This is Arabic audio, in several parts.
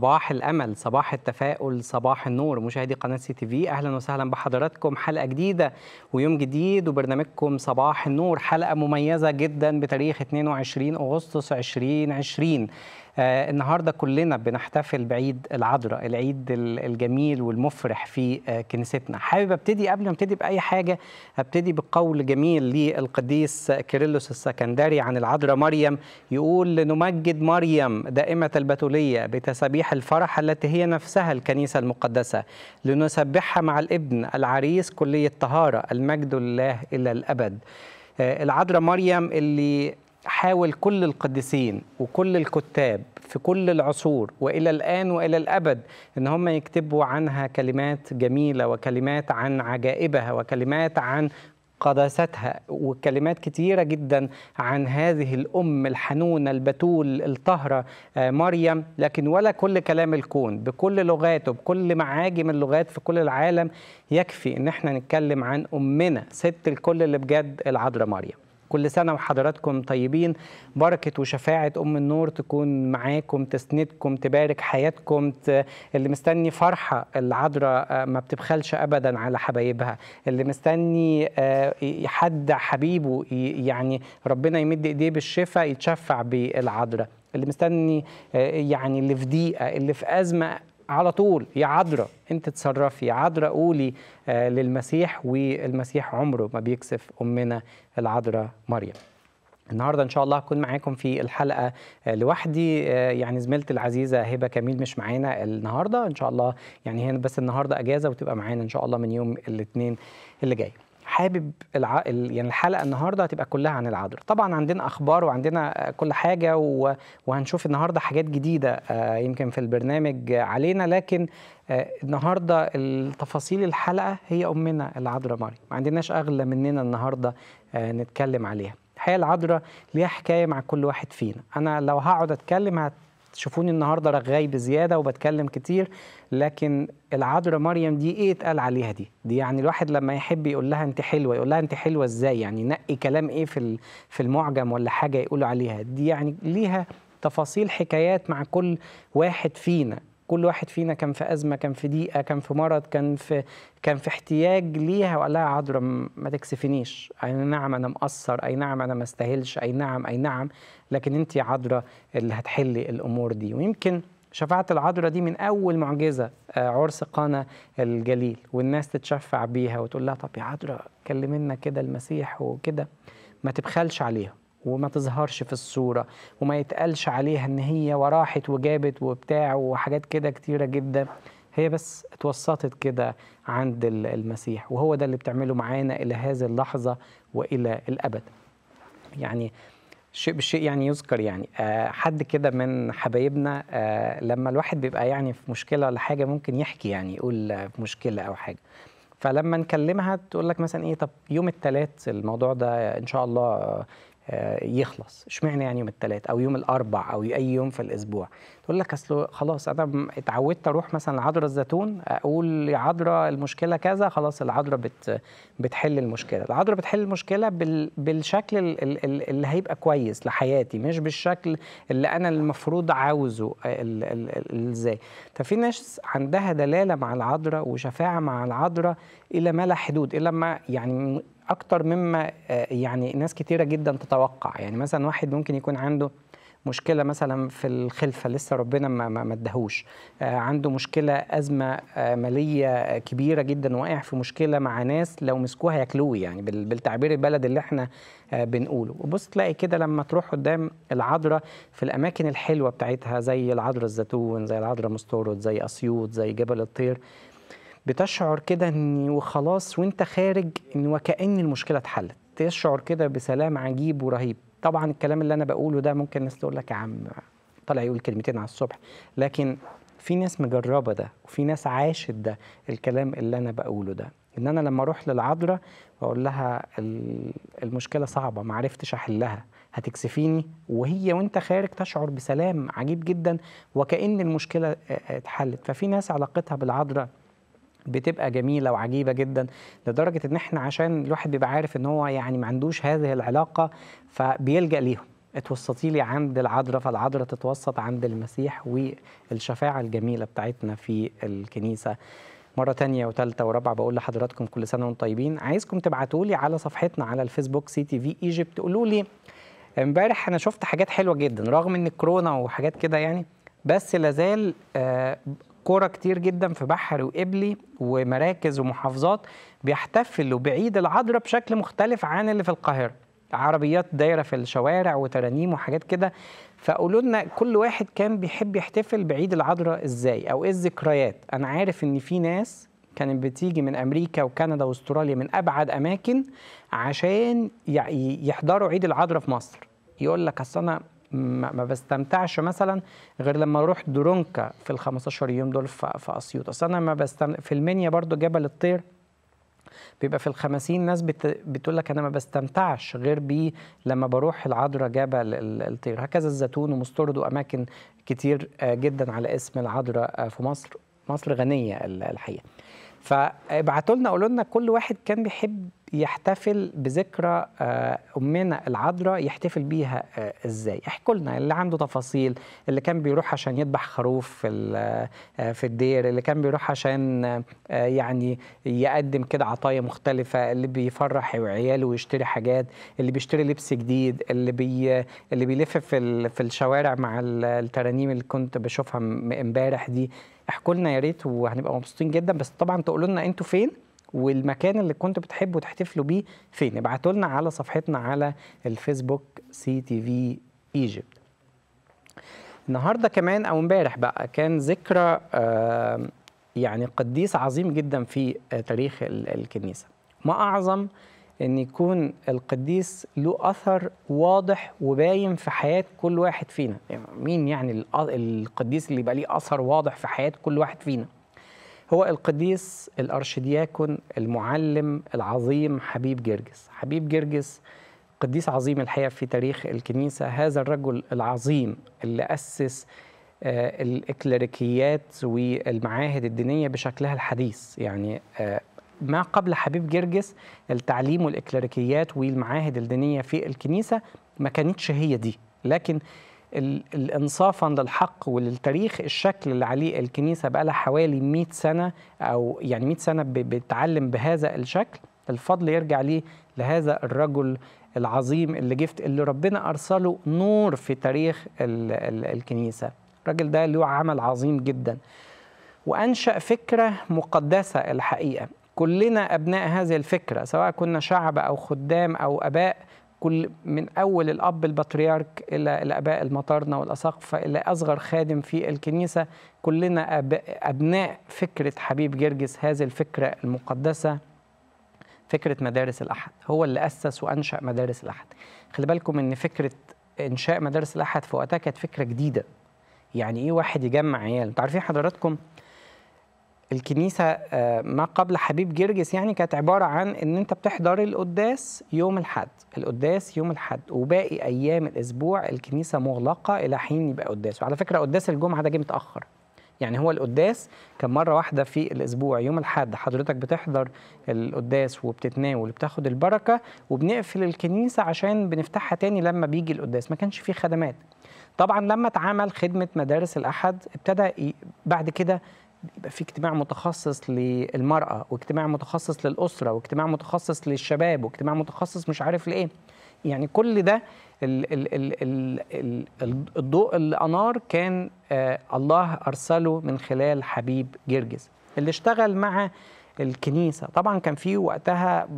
صباح الامل صباح التفاؤل صباح النور مشاهدي قناه سي تي في اهلا وسهلا بحضراتكم حلقه جديده ويوم جديد وبرنامجكم صباح النور حلقه مميزه جدا بتاريخ 22 اغسطس 2020 آه، النهارده كلنا بنحتفل بعيد العذراء العيد الجميل والمفرح في آه، كنيستنا حابب ابتدي قبل ما ابتدي باي حاجه ابتدي بقول جميل للقديس كيرلس السكندري عن العذراء مريم يقول لنمجد مريم دائمه البتوليه بتسابيح الفرح التي هي نفسها الكنيسه المقدسه لنسبحها مع الابن العريس كلي الطهاره المجد لله الى الابد آه، العذراء مريم اللي حاول كل القديسين وكل الكتاب في كل العصور والى الان والى الابد ان هم يكتبوا عنها كلمات جميله وكلمات عن عجائبها وكلمات عن قداستها وكلمات كثيره جدا عن هذه الأم الحنونة البتول الطاهرة آه، مريم لكن ولا كل كلام الكون بكل لغاته بكل معاجم اللغات في كل العالم يكفي إن احنا نتكلم عن أمنا ست الكل اللي بجد العذراء مريم كل سنة وحضراتكم طيبين بركة وشفاعة أم النور تكون معاكم تسندكم تبارك حياتكم ت... اللي مستني فرحة العذراء آه، ما بتبخلش أبدا على حبايبها اللي مستني آه، حد حبيبه يعني ربنا يمد إيديه بالشفاء يتشفع بالعذراء اللي مستني آه، يعني اللي في ضيقه اللي في ازمه على طول يا عدرا انت تصرفي يا عدرا قولي آه، للمسيح والمسيح عمره ما بيكسف امنا العذراء مريم النهارده ان شاء الله هكون معاكم في الحلقه آه، لوحدي آه، يعني زميلتي العزيزه هبه كميل مش معانا النهارده ان شاء الله يعني هي بس النهارده اجازه وتبقى معانا ان شاء الله من يوم الاثنين اللي جاي حابب الع... يعني الحلقه النهارده هتبقى كلها عن العذر طبعا عندنا اخبار وعندنا كل حاجه و... وهنشوف النهارده حاجات جديده آه، يمكن في البرنامج علينا لكن آه، النهارده التفاصيل الحلقه هي امنا العذراء ماري ما عندناش اغلى مننا النهارده آه، نتكلم عليها الحقيقه العذراء ليها حكايه مع كل واحد فينا انا لو هقعد اتكلم هتشوفوني النهارده رغاي بزياده وبتكلم كتير لكن العذراء مريم دي ايه اتقال عليها دي دي يعني الواحد لما يحب يقول لها انت حلوه يقول لها انت حلوه ازاي يعني نقي كلام ايه في في المعجم ولا حاجه يقولوا عليها دي يعني ليها تفاصيل حكايات مع كل واحد فينا كل واحد فينا كان في ازمه كان في ضيقه كان في مرض كان في كان في احتياج ليها وقال لها عذراء ما تكسفنيش اي نعم انا مقصر اي نعم انا ما استاهلش اي نعم اي نعم لكن انت يا عذراء اللي هتحلي الامور دي ويمكن شفاعة العذراء دي من أول معجزة آه، عرس قانا الجليل والناس تتشفع بيها وتقول لها طب يا عذراء كلمنا كده المسيح وكده ما تبخلش عليها وما تظهرش في الصورة وما يتقالش عليها إن هي وراحت وجابت وبتاع وحاجات كده كتيرة جدا هي بس اتوسطت كده عند المسيح وهو ده اللي بتعمله معانا إلى هذه اللحظة وإلى الأبد يعني شيء بالشيء يعني يذكر يعني آه، حد كده من حبايبنا آه، لما الواحد بيبقى يعني في مشكله ولا حاجه ممكن يحكي يعني يقول آه، في مشكله او حاجه فلما نكلمها تقول لك مثلا ايه طب يوم الثلاث الموضوع ده ان شاء الله آه، يخلص اشمعنى يعني يوم الثلاث او يوم الاربع او اي يوم في الاسبوع تقول لك اصل خلاص انا اتعودت اروح مثلا عذرة الزيتون اقول يا عذرة المشكله كذا خلاص العذرة بت بتحل المشكله العذرة بتحل المشكله بال بالشكل اللي هيبقى كويس لحياتي مش بالشكل اللي انا المفروض عاوزه ازاي ففي ناس عندها دلاله مع العذرة وشفاعه مع العذرة الى ما لا حدود الى ما يعني اكتر مما آه، يعني ناس كتيره جدا تتوقع يعني مثلا واحد ممكن يكون عنده مشكله مثلا في الخلفه لسه ربنا ما ما ادهوش آه، عنده مشكله ازمه آه، ماليه كبيره جدا واقع في مشكله مع ناس لو مسكوها ياكلوه يعني بالتعبير البلد اللي احنا بنقوله وبص تلاقي كده لما تروح قدام العذراء في الاماكن الحلوه بتاعتها زي العذراء الزيتون زي العذراء مستورد زي اسيوط زي جبل الطير بتشعر كده ان وخلاص وانت خارج ان وكأن المشكله اتحلت تشعر كده بسلام عجيب ورهيب طبعا الكلام اللي انا بقوله ده ممكن الناس تقول لك يا عم طالع يقول كلمتين على الصبح لكن في ناس مجربه ده وفي ناس عاشت ده الكلام اللي انا بقوله ده ان انا لما اروح للعذراء واقول لها المشكله صعبه ما عرفتش احلها هتكسفيني وهي وانت خارج تشعر بسلام عجيب جدا وكأن المشكله اتحلت ففي ناس علاقتها بالعذراء بتبقى جميله وعجيبه جدا لدرجه ان احنا عشان الواحد بيبقى عارف ان هو يعني ما عندوش هذه العلاقه فبيلجا ليهم اتوسطي لي عند العذراء فالعذراء تتوسط عند المسيح والشفاعه الجميله بتاعتنا في الكنيسه مره تانية وثالثة ورابعة بقول لحضراتكم كل سنه وانتم طيبين عايزكم تبعتوا لي على صفحتنا على الفيسبوك سي تي في ايجيبت تقولوا لي امبارح انا شفت حاجات حلوه جدا رغم ان الكورونا وحاجات كده يعني بس لازال آه، كرة كتير جدا في بحري وقبلي ومراكز ومحافظات بيحتفلوا بعيد العذراء بشكل مختلف عن اللي في القاهرة عربيات دايره في الشوارع وترانيم وحاجات كده فقولوا لنا كل واحد كان بيحب يحتفل بعيد العذراء ازاي او ايه الذكريات انا عارف ان في ناس كانت بتيجي من امريكا وكندا واستراليا من ابعد اماكن عشان يحضروا عيد العذراء في مصر يقول لك اصل انا ما بستمتعش مثلا غير لما اروح درونكا في ال 15 يوم دول في اسيوط اصل انا ما بستمتع في المنيا برضو جبل الطير بيبقى في الخمسين ناس بت... بتقول لك انا ما بستمتعش غير بيه لما بروح العذراء جبل الطير هكذا الزيتون ومسترد واماكن كتير آه، جدا على اسم العذراء آه، في مصر مصر غنيه الحقيقه فابعتوا لنا قولوا لنا كل واحد كان بيحب يحتفل بذكرى آه، امنا العذراء يحتفل بيها آه، ازاي احكوا لنا اللي عنده تفاصيل اللي كان بيروح عشان يذبح خروف في آه، في الدير اللي كان بيروح عشان يعني يقدم كده عطايا مختلفه اللي بيفرح عياله ويشتري حاجات اللي بيشتري لبس جديد اللي بي اللي بيلف في في الشوارع مع الترانيم اللي كنت بشوفها امبارح دي احكوا لنا يا ريت وهنبقى مبسوطين جدا بس طبعا تقولوا لنا انتوا فين والمكان اللي كنتوا بتحبوا تحتفلوا بيه فين ابعتوا لنا على صفحتنا على الفيسبوك سي تي في ايجيبت النهارده كمان او امبارح بقى كان ذكرى آه، يعني قديس عظيم جدا في آه، تاريخ الكنيسه ما اعظم ان يكون القديس له اثر واضح وباين في حياه كل واحد فينا يعني مين يعني القديس اللي يبقى ليه اثر واضح في حياه كل واحد فينا هو القديس الأرشدياكون المعلم العظيم حبيب جرجس حبيب جرجس قديس عظيم الحقيقة في تاريخ الكنيسة هذا الرجل العظيم اللي أسس آه، الإكليريكيات والمعاهد الدينية بشكلها الحديث يعني آه، ما قبل حبيب جرجس التعليم والإكليريكيات والمعاهد الدينية في الكنيسة ما كانتش هي دي لكن الانصافا للحق وللتاريخ الشكل اللي عليه الكنيسه بقى لها حوالي 100 سنه او يعني 100 سنه بتعلم بهذا الشكل الفضل يرجع ليه لهذا الرجل العظيم اللي جفت اللي ربنا ارسله نور في تاريخ الـ الـ الكنيسه الراجل ده له عمل عظيم جدا وانشا فكره مقدسه الحقيقه كلنا ابناء هذه الفكره سواء كنا شعب او خدام او اباء كل من اول الاب البطريرك الى الاباء المطارنه والاساقفه الى اصغر خادم في الكنيسه كلنا ابناء فكره حبيب جرجس هذه الفكره المقدسه فكره مدارس الاحد هو اللي اسس وانشا مدارس الاحد خلي بالكم ان فكره انشاء مدارس الاحد في وقتها كانت فكره جديده يعني ايه واحد يجمع عيال انتوا عارفين حضراتكم الكنيسة آه، ما قبل حبيب جرجس يعني كانت عبارة عن إن أنت بتحضر القداس يوم الحد القداس يوم الحد وباقي أيام الأسبوع الكنيسة مغلقة إلى حين يبقى قداس وعلى فكرة قداس الجمعة ده جه متأخر يعني هو القداس كان مرة واحدة في الأسبوع يوم الحد حضرتك بتحضر القداس وبتتناول وبتاخد البركة وبنقفل الكنيسة عشان بنفتحها تاني لما بيجي القداس ما كانش فيه خدمات طبعا لما اتعمل خدمة مدارس الأحد ابتدى بعد كده يبقى في اجتماع متخصص للمرأة واجتماع متخصص للأسرة واجتماع متخصص للشباب واجتماع متخصص مش عارف لإيه يعني كل ده الضوء اللي أنار كان آه الله أرسله من خلال حبيب جرجس اللي اشتغل مع الكنيسة طبعا كان في وقتها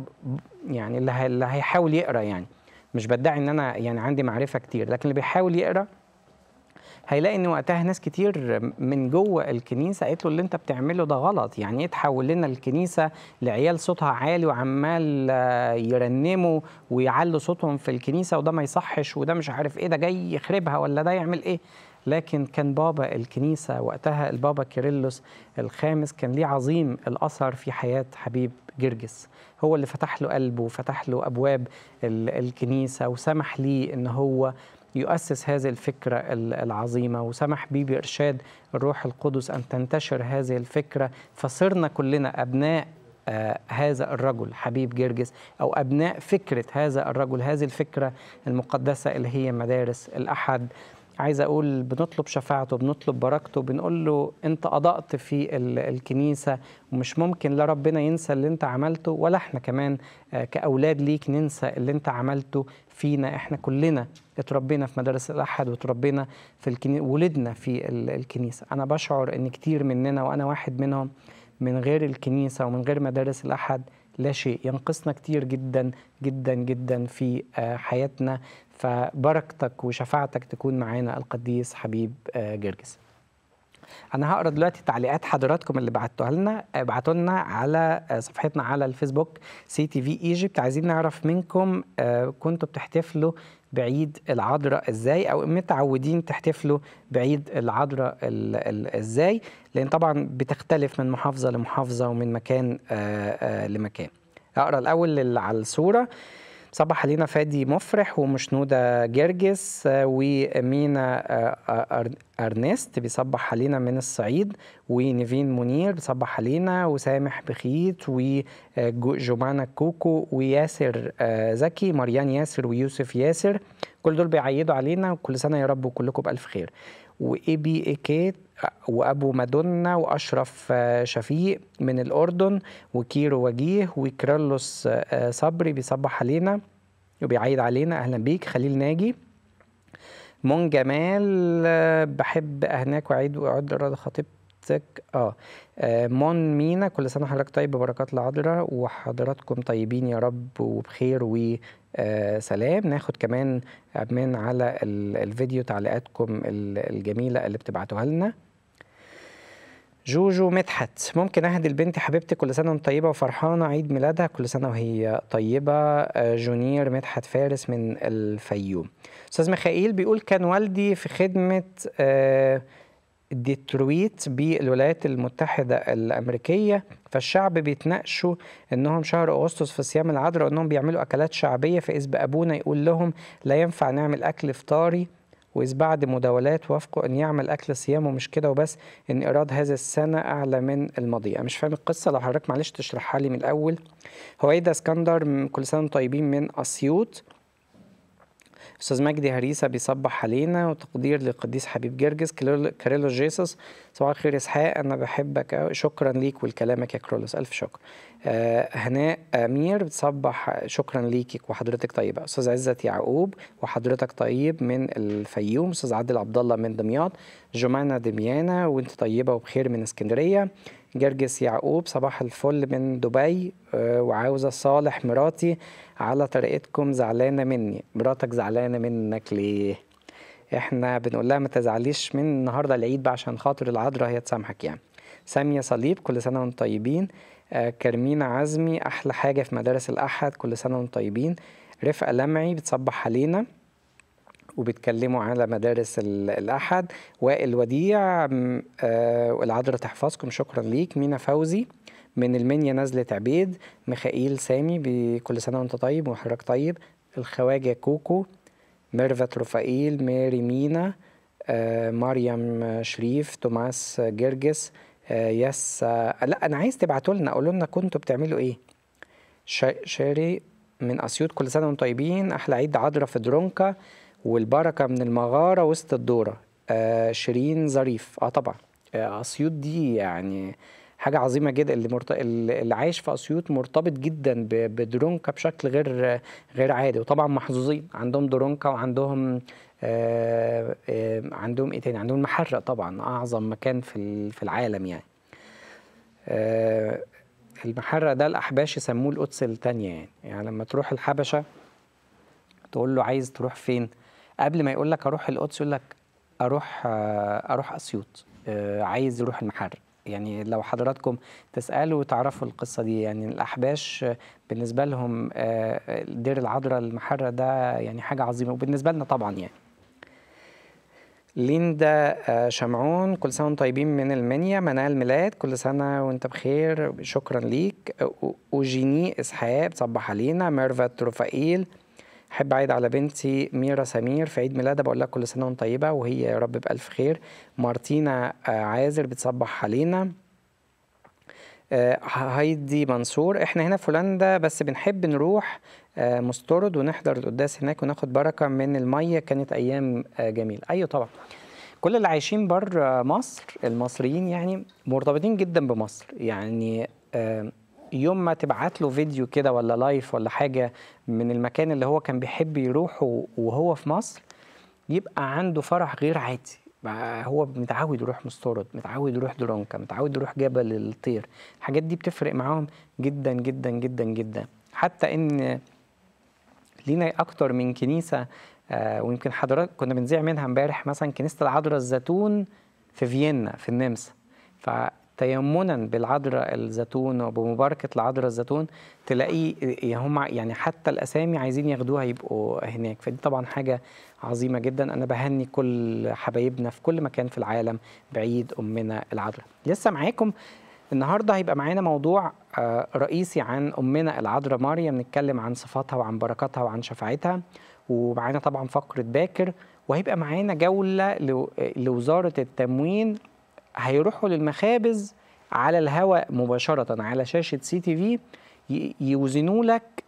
يعني اللي هيحاول يقرأ يعني مش بدعي ان انا يعني عندي معرفه كتير لكن اللي بيحاول يقرا هيلاقي ان وقتها ناس كتير من جوه الكنيسه قالت له اللي انت بتعمله ده غلط يعني ايه تحول لنا الكنيسه لعيال صوتها عالي وعمال يرنموا ويعلوا صوتهم في الكنيسه وده ما يصحش وده مش عارف ايه ده جاي يخربها ولا ده يعمل ايه لكن كان بابا الكنيسة وقتها البابا كيرلس الخامس كان ليه عظيم الأثر في حياة حبيب جرجس هو اللي فتح له قلبه وفتح له أبواب الكنيسة وسمح ليه إن هو يؤسس هذه الفكرة العظيمة وسمح بي بإرشاد الروح القدس أن تنتشر هذه الفكرة فصرنا كلنا أبناء آه، هذا الرجل حبيب جرجس أو أبناء فكرة هذا الرجل هذه الفكرة المقدسة اللي هي مدارس الأحد عايز اقول بنطلب شفاعته بنطلب بركته بنقول له انت اضأت في الكنيسه ومش ممكن لا ربنا ينسى اللي انت عملته ولا احنا كمان آه، كاولاد ليك ننسى اللي انت عملته فينا احنا كلنا اتربينا في مدارس الاحد وتربينا في الكنيسه ولدنا في الكنيسه انا بشعر ان كتير مننا وانا واحد منهم من غير الكنيسه ومن غير مدارس الاحد لا شيء ينقصنا كتير جدا جدا جدا في آه، حياتنا فبركتك وشفاعتك تكون معانا القديس حبيب آه، جرجس انا هقرا دلوقتي تعليقات حضراتكم اللي بعتوها لنا ابعتوا آه، لنا على آه، صفحتنا على الفيسبوك سي تي في ايجيبت عايزين نعرف منكم كنتوا بتحتفلوا بعيد العذراء ازاي او متعودين تحتفلوا بعيد العذراء ازاي لان طبعا بتختلف من محافظه لمحافظه ومن مكان لمكان اقرا الاول اللي على الصوره صباح علينا فادي مفرح ومشنودة جرجس آه، ومينا آه، آه، أرنست بيصبح علينا من الصعيد ونيفين منير بيصبح علينا وسامح بخيت وجومانا كوكو وياسر زكي مريان ياسر ويوسف ياسر كل دول بيعيدوا علينا وكل سنة يا رب وكلكم بألف خير واي بي اي كيت وابو مادونا واشرف آه، شفيق من الاردن وكيرو وجيه وكرلوس آه، صبري بيصبح علينا وبيعيد علينا اهلا بيك خليل ناجي مون جمال آه، بحب اهناك وعيد وعد رضا خطيبتك اه مون مينا كل سنه حضرتك طيب ببركات العذراء وحضراتكم طيبين يا رب وبخير آه، سلام ناخد كمان عمان على الفيديو تعليقاتكم الجميله اللي بتبعتوها لنا جوجو مدحت ممكن اهدي البنت حبيبتي كل سنه وانت طيبه وفرحانه عيد ميلادها كل سنه وهي طيبه آه، جونير مدحت فارس من الفيوم استاذ ميخائيل بيقول كان والدي في خدمه آه، ديترويت بالولايات المتحدة الأمريكية فالشعب بيتناقشوا انهم شهر اغسطس في صيام العذراء انهم بيعملوا اكلات شعبيه فاذ بابونا يقول لهم لا ينفع نعمل اكل فطاري وإذ بعد مداولات وافقوا أن يعمل أكل صيامه مش كده وبس إن إيراد هذا السنة أعلى من الماضية مش فاهم القصة لو حضرتك معلش تشرحها لي من الأول هويدا اسكندر كل سنة طيبين من أسيوط استاذ مجدي هريسه بيصبح علينا وتقدير للقديس حبيب جرجس كاريلو جيسوس صباح الخير اسحاق انا بحبك شكرا ليك ولكلامك يا كرولوس الف شكر آه، هناء امير بتصبح شكرا ليكك وحضرتك طيبه استاذ عزت يعقوب وحضرتك طيب من الفيوم استاذ عادل عبد الله من دمياط جمانه دميانه وانت طيبه وبخير من اسكندريه جرجس يعقوب صباح الفل من دبي آه، وعاوزة صالح مراتي على طريقتكم زعلانة مني مراتك زعلانة منك ليه احنا بنقول لها ما تزعليش من النهارده العيد بقى عشان خاطر العذراء هي تسامحك يعني سامية صليب كل سنة وانتم طيبين آه، كرمينا عزمي أحلى حاجة في مدارس الأحد كل سنة وانتم طيبين رفقة لمعي بتصبح علينا وبيتكلموا على مدارس الأحد وائل وديع آه، العذراء تحفظكم شكرا ليك مينا فوزي من المنيا نزلة عبيد ميخائيل سامي بكل سنة وانت طيب وحضرتك طيب الخواجة كوكو ميرفت رفائيل ماري مينا آه، مريم شريف توماس جرجس آه، يس لا أنا عايز تبعتوا لنا قولوا لنا كنتوا بتعملوا إيه شاري من أسيوط كل سنة وانتم طيبين أحلى عيد عذرا في درونكا والبركه من المغاره وسط الدوره آه شيرين ظريف اه طبعا آه اسيوط دي يعني حاجه عظيمه جدا اللي مرت... اللي عايش في اسيوط مرتبط جدا ب... بدرونكا بشكل غير غير عادي وطبعا محظوظين عندهم درونكا وعندهم آه... آه... عندهم ايه تاني عندهم المحرق طبعا اعظم مكان في في العالم يعني آه... المحرق ده الاحباش يسموه القدس الثانيه يعني يعني لما تروح الحبشه تقول له عايز تروح فين قبل ما يقول لك اروح القدس يقول لك اروح آه، اروح اسيوط آه، عايز يروح المحر يعني لو حضراتكم تسالوا وتعرفوا القصه دي يعني الاحباش بالنسبه لهم آه، دير العذراء المحره ده يعني حاجه عظيمه وبالنسبه لنا طبعا يعني ليندا شمعون كل سنه وانتم طيبين من المنيا منال ميلاد كل سنه وانت بخير شكرا ليك اوجيني اسحاق صبح علينا ميرفت رفائيل احب اعيد على بنتي ميرا سمير في عيد ميلادها بقول لها كل سنه وانت طيبه وهي يا رب بالف خير مارتينا آه، عازر بتصبح علينا آه، هايدي منصور احنا هنا في هولندا بس بنحب نروح آه، مسترد ونحضر القداس هناك وناخد بركه من الميه كانت ايام جميله ايوه طبعا كل اللي عايشين بره مصر المصريين يعني مرتبطين جدا بمصر يعني يوم ما تبعت له فيديو كده ولا لايف ولا حاجه من المكان اللي هو كان بيحب يروحه وهو في مصر يبقى عنده فرح غير عادي هو متعود يروح مستورد متعود يروح درونكا متعود يروح جبل الطير الحاجات دي بتفرق معاهم جدا جدا جدا جدا حتى ان لينا اكتر من كنيسه آه، ويمكن حضرتك كنا بنذيع منها امبارح مثلا كنيسه العذراء الزيتون في فيينا في النمسا تيمنا بالعذراء الزيتون وبمباركه العذراء الزيتون تلاقيه هم يعني حتى الاسامي عايزين ياخدوها يبقوا هناك فدي طبعا حاجه عظيمه جدا انا بهني كل حبايبنا في كل مكان في العالم بعيد امنا العذراء لسه معاكم النهارده هيبقى معانا موضوع آه، رئيسي عن امنا العذراء ماريا بنتكلم عن صفاتها وعن بركاتها وعن شفاعتها ومعانا طبعا فقره باكر وهيبقى معانا جوله لوزاره التموين هيروحوا للمخابز على الهواء مباشرة على شاشة سي تي في يوزنوا لك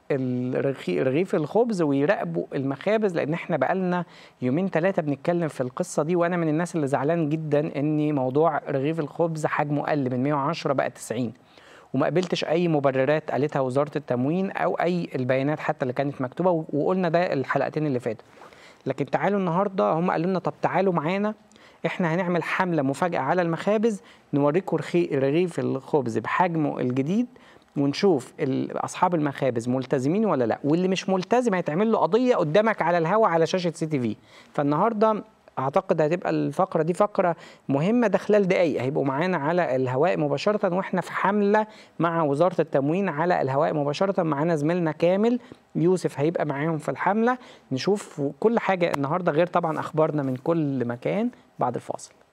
رغيف الخبز ويراقبوا المخابز لان احنا بقالنا يومين ثلاثه بنتكلم في القصه دي وانا من الناس اللي زعلان جدا ان موضوع رغيف الخبز حجمه قل من 110 بقى 90 وما قبلتش اي مبررات قالتها وزاره التموين او اي البيانات حتى اللي كانت مكتوبه وقلنا ده الحلقتين اللي فاتوا لكن تعالوا النهارده هم قالوا لنا طب تعالوا معانا احنا هنعمل حمله مفاجاه على المخابز نوريكم رغيف الخبز بحجمه الجديد ونشوف اصحاب المخابز ملتزمين ولا لا واللي مش ملتزم هيتعمل له قضيه قدامك على الهوا على شاشه سي تي في فالنهارده اعتقد هتبقى الفقره دي فقره مهمه ده خلال دقائق هيبقوا معانا على الهواء مباشره واحنا في حمله مع وزاره التموين على الهواء مباشره معانا زميلنا كامل يوسف هيبقى معاهم في الحمله نشوف كل حاجه النهارده غير طبعا اخبارنا من كل مكان بعد الفاصل